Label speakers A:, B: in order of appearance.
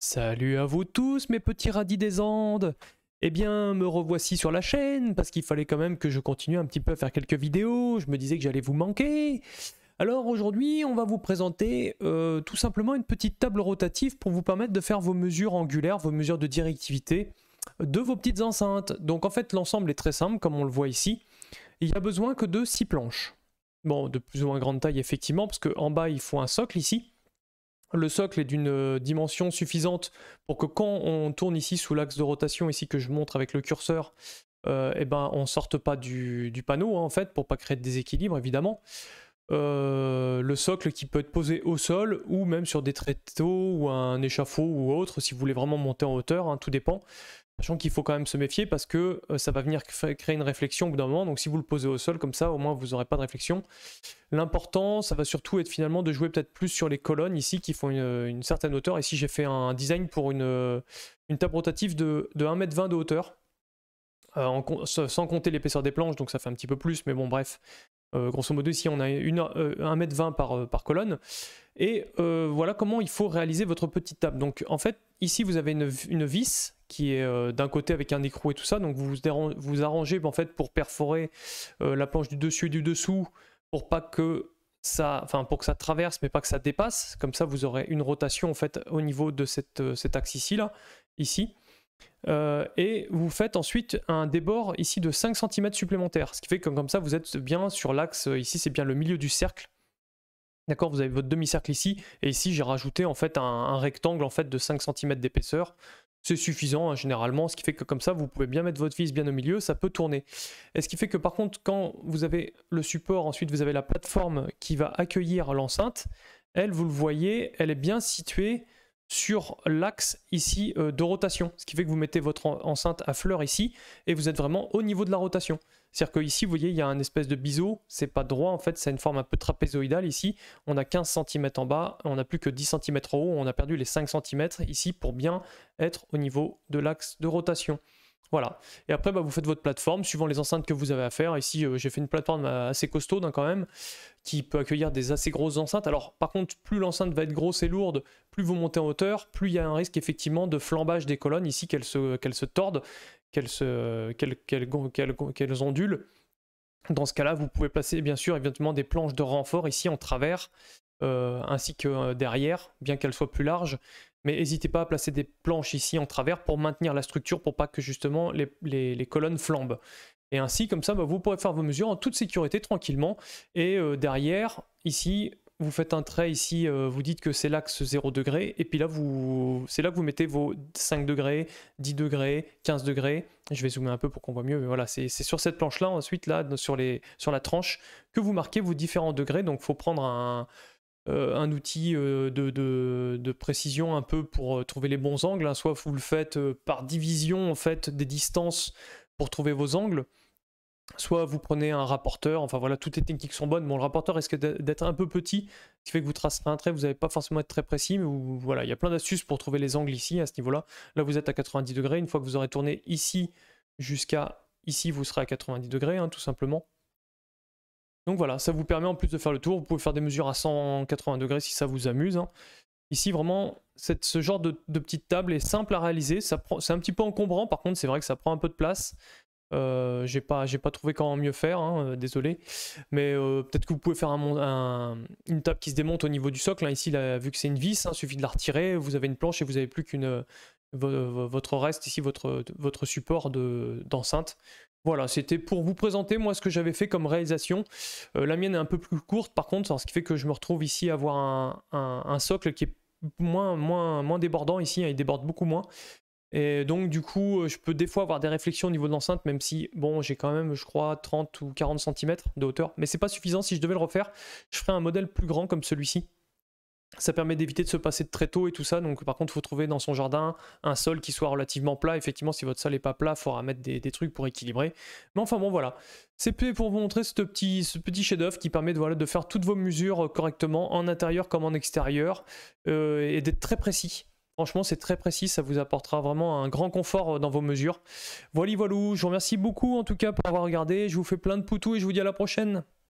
A: Salut à vous tous mes petits radis des Andes Eh bien me revoici sur la chaîne parce qu'il fallait quand même que je continue un petit peu à faire quelques vidéos, je me disais que j'allais vous manquer. Alors aujourd'hui on va vous présenter euh, tout simplement une petite table rotative pour vous permettre de faire vos mesures angulaires, vos mesures de directivité de vos petites enceintes. Donc en fait l'ensemble est très simple comme on le voit ici. Il n'y a besoin que de 6 planches. Bon de plus ou moins grande taille effectivement parce qu'en bas il faut un socle ici le socle est d'une euh, dimension suffisante pour que quand on tourne ici sous l'axe de rotation, ici que je montre avec le curseur, euh, eh ben, on ne sorte pas du, panneau hein, en fait pour pas créer de déséquilibre évidemment. Euh, le socle qui peut être posé au sol ou même sur des tréteaux ou un échafaud ou autre si vous voulez vraiment monter en hauteur, hein, tout dépend. Sachant qu'il faut quand même se méfier parce que euh, ça va venir créer une réflexion au bout d'un moment. Donc si vous le posez au sol comme ça, au moins vous n'aurez pas de réflexion. L'important, ça va surtout être finalement de jouer peut-être plus sur les colonnes ici qui font une, certaine hauteur. Ici j'ai fait un design pour une, euh, une table rotative de, de 1m20 de hauteur. sans compter l'épaisseur des planches, donc ça fait un petit peu plus, mais bon bref, euh, grosso modo, ici, on a 1m20 euh, euh, par, colonne. Et voilà comment il faut réaliser votre petite table. Donc, en fait, ici, vous avez une, vis qui est d'un côté avec un écrou et tout ça. Donc, vous vous arrangez en fait pour perforer la planche du dessus et du dessous pour pas que ça, enfin pour que ça traverse, mais pas que ça dépasse. Comme ça, vous aurez une rotation en fait au niveau de cet axe ici là, ici. Euh, et vous faites ensuite un débord ici de 5 cm supplémentaires, ce qui fait que comme ça vous êtes bien sur l'axe, euh, ici c'est bien le milieu du cercle, d'accord, vous avez votre demi-cercle ici, et ici j'ai rajouté en fait un, rectangle en fait de 5 cm d'épaisseur, c'est suffisant hein, généralement, ce qui fait que comme ça vous pouvez bien mettre votre vis bien au milieu, ça peut tourner. Et ce qui fait que par contre quand vous avez le support, ensuite vous avez la plateforme qui va accueillir l'enceinte, elle vous le voyez, elle est bien située sur l'axe ici euh, de rotation. Ce qui fait que vous mettez votre enceinte à fleur ici et vous êtes vraiment au niveau de la rotation. C'est-à-dire qu'ici, vous voyez, il y a un espèce de biseau, c'est pas droit en fait, c'est une forme un peu trapézoïdale ici. On a 15 cm en bas, on n'a plus que 10 cm en haut, on a perdu les 5 cm ici pour bien être au niveau de l'axe de rotation. Voilà. Et après, bah, vous faites votre plateforme suivant les enceintes que vous avez à faire. Ici, euh, j'ai fait une plateforme euh, assez costaude hein, quand même, qui peut accueillir des assez grosses enceintes. Alors, par contre, plus l'enceinte va être grosse et lourde, plus vous montez en hauteur, plus il y a un risque effectivement de flambage des colonnes ici, qu'elles se, se tordent, qu'elles, ondulent. Dans ce cas-là, vous pouvez placer bien sûr évidemment des planches de renfort ici en travers, euh, ainsi que derrière, bien qu'elles soient plus larges. Mais n'hésitez pas à placer des planches ici en travers pour maintenir la structure pour pas que justement les, colonnes flambent. Et ainsi, comme ça, bah, vous pourrez faire vos mesures en toute sécurité, tranquillement. Et euh, derrière, ici, vous faites un trait ici, euh, vous dites que c'est l'axe 0 degré, et puis là, c'est là que vous mettez vos 5 degrés, 10 degrés, 15 degrés. Je vais zoomer un peu pour qu'on voit mieux, mais voilà, c'est sur cette planche-là, ensuite, là, sur, les, sur la tranche, que vous marquez vos différents degrés. Donc, il faut prendre un euh, un outil euh, de, précision un peu pour euh, trouver les bons angles. Hein. Soit vous le faites par division en fait des distances pour trouver vos angles. Soit vous prenez un rapporteur, enfin voilà, toutes les techniques sont bonnes. Bon, le rapporteur risque d'être un peu petit, ce qui fait que vous tracez un trait, vous n'allez pas forcément être très précis, mais voilà, il y a plein d'astuces pour trouver les angles ici, à ce niveau-là. Là, vous êtes à 90 degrés. Une fois que vous aurez tourné ici jusqu'à ici, vous serez à 90 degrés, hein, tout simplement. Donc voilà, ça vous permet en plus de faire le tour. Vous pouvez faire des mesures à 180 degrés si ça vous amuse. Hein. Ici, vraiment, ce genre de, petite table est simple à réaliser. C'est un petit peu encombrant, par contre, c'est vrai que ça prend un peu de place. Euh, j'ai pas, pas trouvé comment mieux faire, hein, euh, désolé. Mais euh, peut-être que vous pouvez faire un, une table qui se démonte au niveau du socle. Hein. Ici, vu que c'est une vis, il suffit de la retirer. Vous avez une planche et vous n'avez plus qu'une votre reste ici, votre, votre support d'enceinte. Voilà, c'était pour vous présenter moi ce que j'avais fait comme réalisation. Euh, la mienne est un peu plus courte par contre, ce qui fait que je me retrouve ici à avoir un, socle qui est moins, moins, moins débordant ici, hein, il déborde beaucoup moins. Et donc du coup, euh, je peux des fois avoir des réflexions au niveau de l'enceinte, même si, bon, j'ai quand même, je crois, 30 ou 40 cm de hauteur. Mais c'est pas suffisant, si je devais le refaire, je ferais un modèle plus grand comme celui-ci. Ça permet d'éviter de se passer de très tôt et tout ça. Donc, par contre, il faut trouver dans son jardin un sol qui soit relativement plat. Effectivement, si votre sol n'est pas plat, il faudra mettre des, trucs pour équilibrer. Mais enfin, bon, voilà. C'est pour vous montrer ce petit, ce petit chef-d'œuvre qui permet de, faire toutes vos mesures euh, correctement, en intérieur comme en extérieur, euh, et d'être très précis. Franchement, c'est très précis, ça vous apportera vraiment un grand confort euh, dans vos mesures. Voilà, voilà, je vous remercie beaucoup en tout cas pour avoir regardé. Je vous fais plein de poutous et je vous dis à la prochaine.